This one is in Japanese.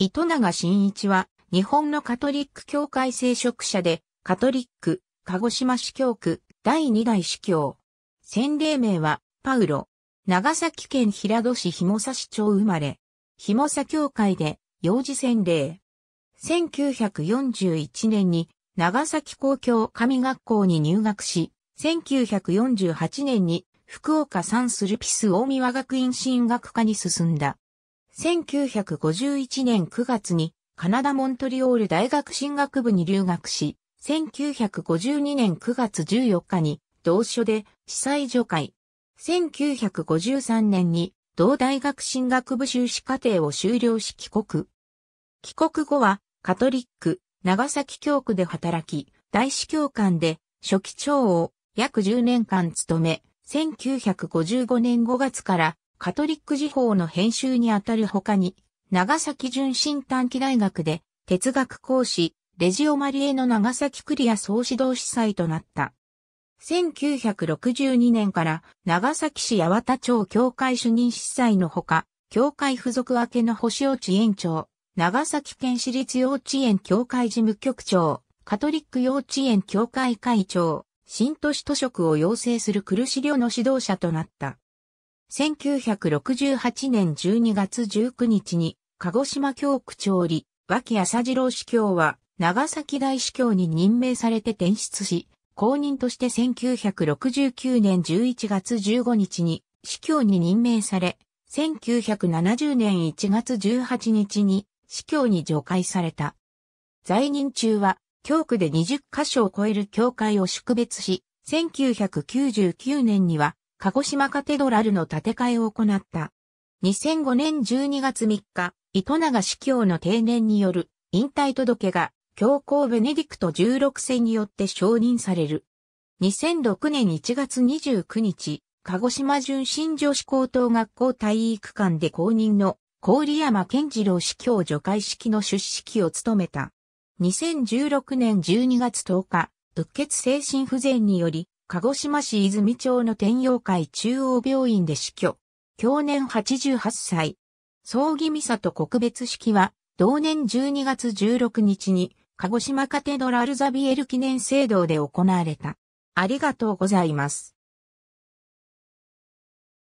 糸永真一は、日本のカトリック教会聖職者で、カトリック、鹿児島市教区、第2代市教。洗礼名は、パウロ。長崎県平戸市紐さ市町生まれ。紐さ教会で、幼児洗礼。1941年に、長崎公共神学校に入学し、1948年に、福岡サンスルピス大宮学院進学科に進んだ。1951年9月にカナダ・モントリオール大学進学部に留学し、1952年9月14日に同所で司祭除会。1953年に同大学進学部修士課程を修了し帰国。帰国後はカトリック、長崎教区で働き、大司教官で初期長を約10年間務め、1955年5月からカトリック時報の編集にあたる他に、長崎純真短期大学で哲学講師、レジオマリエの長崎クリア総指導司祭となった。1962年から長崎市八幡町教会主任司祭のほか、教会付属明けの星落ち園長、長崎県私立幼稚園協会事務局長、カトリック幼稚園協会会長、新都市図職を要請する苦し寮の指導者となった。1968年12月19日に、鹿児島教区長理、脇浅次郎司教は、長崎大司教に任命されて転出し、公認として1969年11月15日に、司教に任命され、1970年1月18日に、司教に除会された。在任中は、教区で20カ所を超える教会を宿別し、1999年には、鹿児島カテドラルの建て替えを行った。2005年12月3日、糸永司教の定年による引退届が教皇ベネディクト16世によって承認される。2006年1月29日、鹿児島純真女子高等学校体育館で公認の郡山健次郎司教助会式の出席を務めた。2016年12月10日、うっ血精神不全により鹿児島市泉町の天陽会中央病院で死去。去年88歳。葬儀ミサと告別式は、同年12月16日に、鹿児島カテドラルザビエル記念聖堂で行われた。ありがとうございます。